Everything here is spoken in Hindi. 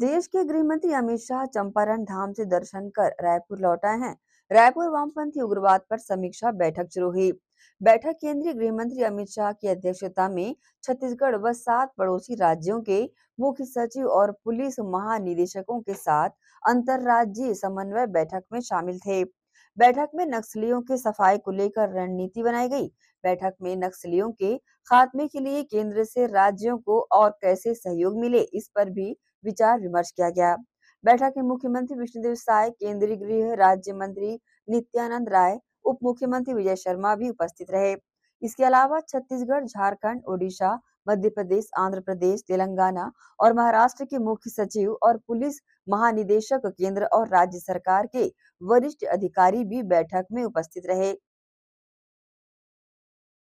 देश के गृह मंत्री अमित शाह चंपारण धाम से दर्शन कर रायपुर लौटा हैं। रायपुर वामपंथी उग्रवाद पर समीक्षा बैठक शुरू हुई बैठक केंद्रीय गृह मंत्री अमित शाह की अध्यक्षता में छत्तीसगढ़ व सात पड़ोसी राज्यों के मुख्य सचिव और पुलिस महानिदेशकों के साथ अंतर्राज्यीय समन्वय बैठक में शामिल थे बैठक में नक्सलियों के सफाई को लेकर रणनीति बनाई गई बैठक में नक्सलियों के खात्मे के लिए केंद्र से राज्यों को और कैसे सहयोग मिले इस पर भी विचार विमर्श किया गया बैठक में मुख्यमंत्री विष्णुदेव साय केंद्रीय गृह राज्य मंत्री नित्यानंद राय उप मुख्यमंत्री विजय शर्मा भी उपस्थित रहे इसके अलावा छत्तीसगढ़ झारखंड ओडिशा मध्य प्रदेश आंध्र प्रदेश तेलंगाना और महाराष्ट्र के मुख्य सचिव और पुलिस महानिदेशक केंद्र और राज्य सरकार के वरिष्ठ अधिकारी भी बैठक में उपस्थित रहे